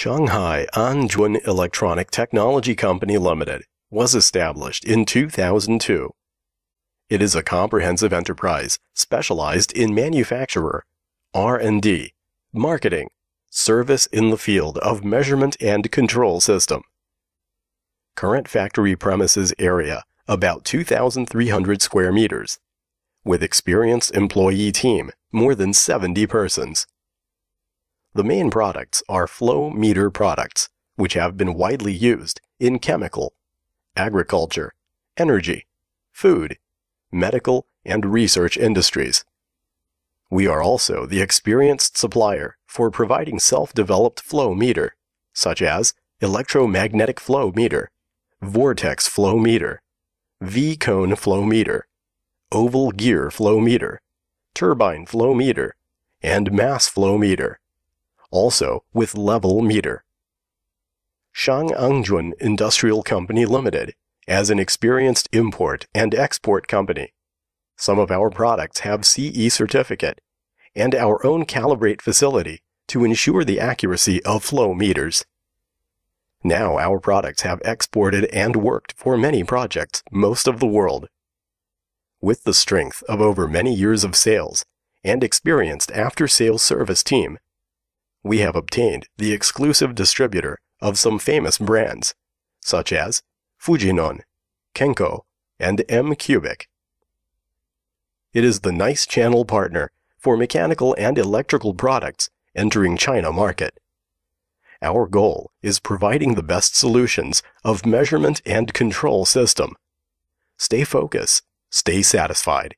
Shanghai Anjun Electronic Technology Company Limited was established in 2002. It is a comprehensive enterprise specialized in manufacturer, R&D, marketing, service in the field of measurement and control system. Current factory premises area about 2,300 square meters, with experienced employee team more than 70 persons. The main products are flow meter products, which have been widely used in chemical, agriculture, energy, food, medical, and research industries. We are also the experienced supplier for providing self-developed flow meter, such as electromagnetic flow meter, vortex flow meter, V-cone flow meter, oval gear flow meter, turbine flow meter, and mass flow meter also with level meter. Shangangjun Industrial Company Limited, as an experienced import and export company. Some of our products have CE certificate and our own calibrate facility to ensure the accuracy of flow meters. Now our products have exported and worked for many projects most of the world. With the strength of over many years of sales and experienced after-sales service team, we have obtained the exclusive distributor of some famous brands, such as Fujinon, Kenko, and M Cubic. It is the nice channel partner for mechanical and electrical products entering China market. Our goal is providing the best solutions of measurement and control system. Stay focused, stay satisfied.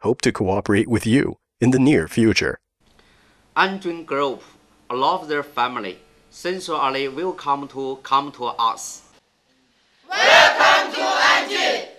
Hope to cooperate with you in the near future. Anjun Grove a lot of their family sincerely welcome to come to us. Welcome to Anji!